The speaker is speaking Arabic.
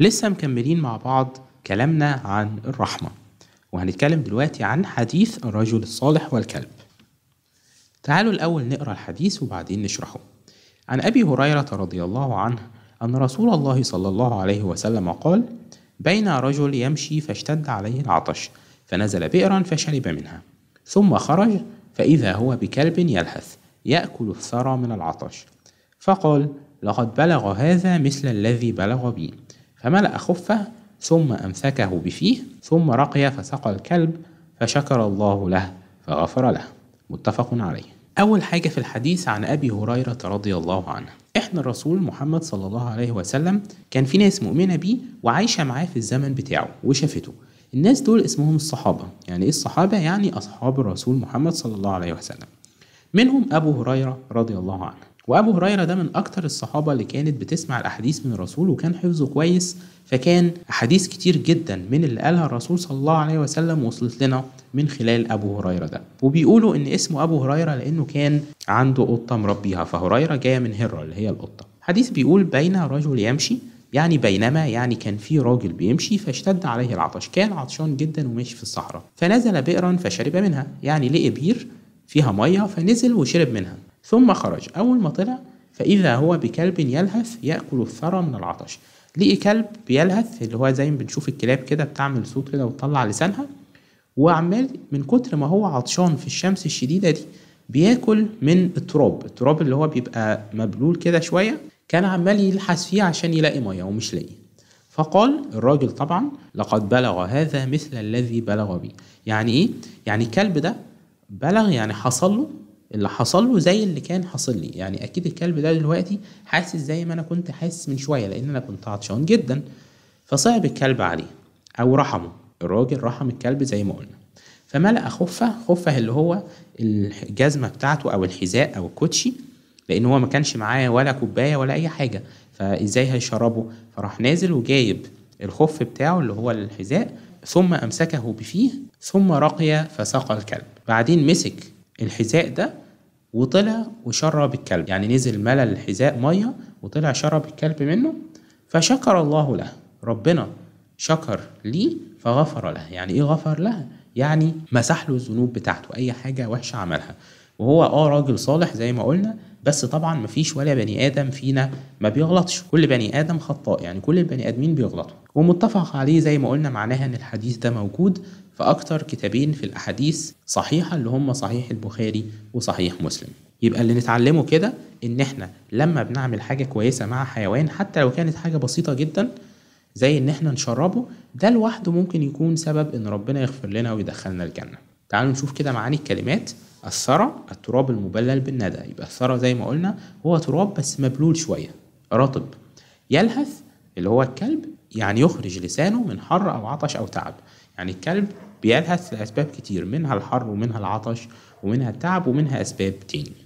لسه مكملين مع بعض كلامنا عن الرحمة وهنتكلم دلوقتي عن حديث الرجل الصالح والكلب تعالوا الأول نقرأ الحديث وبعدين نشرحه عن أبي هريرة رضي الله عنه أن رسول الله صلى الله عليه وسلم قال بين رجل يمشي فاشتد عليه العطش فنزل بئرا فشرب منها ثم خرج فإذا هو بكلب يلهث يأكل الثرى من العطش فقال لقد بلغ هذا مثل الذي بلغ بي فملأ خفه ثم أمسكه بفيه ثم رقي فسقى الكلب فشكر الله له فغفر له متفق عليه أول حاجة في الحديث عن أبي هريرة رضي الله عنه إحنا الرسول محمد صلى الله عليه وسلم كان في ناس مؤمنة بيه وعايشة معاه في الزمن بتاعه وشافته الناس دول اسمهم الصحابة يعني إيه الصحابة؟ يعني أصحاب الرسول محمد صلى الله عليه وسلم منهم أبو هريرة رضي الله عنه وابو هريره ده من اكتر الصحابه اللي كانت بتسمع الاحاديث من الرسول وكان حفظه كويس فكان احاديث كتير جدا من اللي قالها الرسول صلى الله عليه وسلم وصلت لنا من خلال ابو هريره ده وبيقولوا ان اسمه ابو هريره لانه كان عنده قطه مربيها فهريره جايه من هره اللي هي القطه حديث بيقول بين رجل يمشي يعني بينما يعني كان في راجل بيمشي فاشتد عليه العطش كان عطشان جدا ومشي في الصحراء فنزل بئرا فشرب منها يعني لقي بير فيها ميه فنزل وشرب منها ثم خرج أول ما طلع فإذا هو بكلب يلهث يأكل الثرى من العطش لقي كلب بيلهث اللي هو زي ما بنشوف الكلاب كده بتعمل صوت كده وتطلع لسانها وعمال من كتر ما هو عطشان في الشمس الشديدة دي بياكل من التراب التراب اللي هو بيبقى مبلول كده شوية كان عمال يلحس فيه عشان يلاقي مية ومش لاقي فقال الراجل طبعا لقد بلغ هذا مثل الذي بلغ بي يعني ايه يعني الكلب ده بلغ يعني حصل له اللي حصل له زي اللي كان حاصل لي يعني اكيد الكلب ده دلوقتي حاسس زي ما انا كنت حاسس من شويه لان انا كنت عطشان جدا فصعب الكلب عليه او رحمه الراجل رحم الكلب زي ما قلنا فملأ خفه خفه اللي هو الجزمه بتاعته او الحذاء او الكوتشي لان هو ما كانش معايا ولا كوبايه ولا اي حاجه فازاي هيشربه فراح نازل وجايب الخف بتاعه اللي هو الحذاء ثم امسكه بفيه ثم رقي فسقى الكلب بعدين مسك الحذاء ده وطلع وشرب الكلب يعني نزل ملى الحذاء ميه وطلع شرب الكلب منه فشكر الله له ربنا شكر ليه فغفر له يعني ايه غفر له يعني مسح له الذنوب بتاعته اي حاجه وحشه عملها وهو اه راجل صالح زي ما قلنا بس طبعا مفيش ولا بني ادم فينا ما بيغلطش كل بني ادم خطاء يعني كل البني ادمين بيغلطوا ومتفق عليه زي ما قلنا معناها ان الحديث ده موجود في اكتر كتابين في الاحاديث صحيحه اللي هم صحيح البخاري وصحيح مسلم يبقى اللي نتعلمه كده ان احنا لما بنعمل حاجه كويسه مع حيوان حتى لو كانت حاجه بسيطه جدا زي ان احنا نشربه ده لوحده ممكن يكون سبب ان ربنا يغفر لنا ويدخلنا الجنه تعالوا نشوف كده معاني الكلمات الثرى التراب المبلل بالندى يبقى الثرى زي ما قلنا هو تراب بس مبلول شوية رطب يلهث اللي هو الكلب يعني يخرج لسانه من حر أو عطش أو تعب يعني الكلب بيلهث لأسباب كتير منها الحر ومنها العطش ومنها التعب ومنها أسباب تاني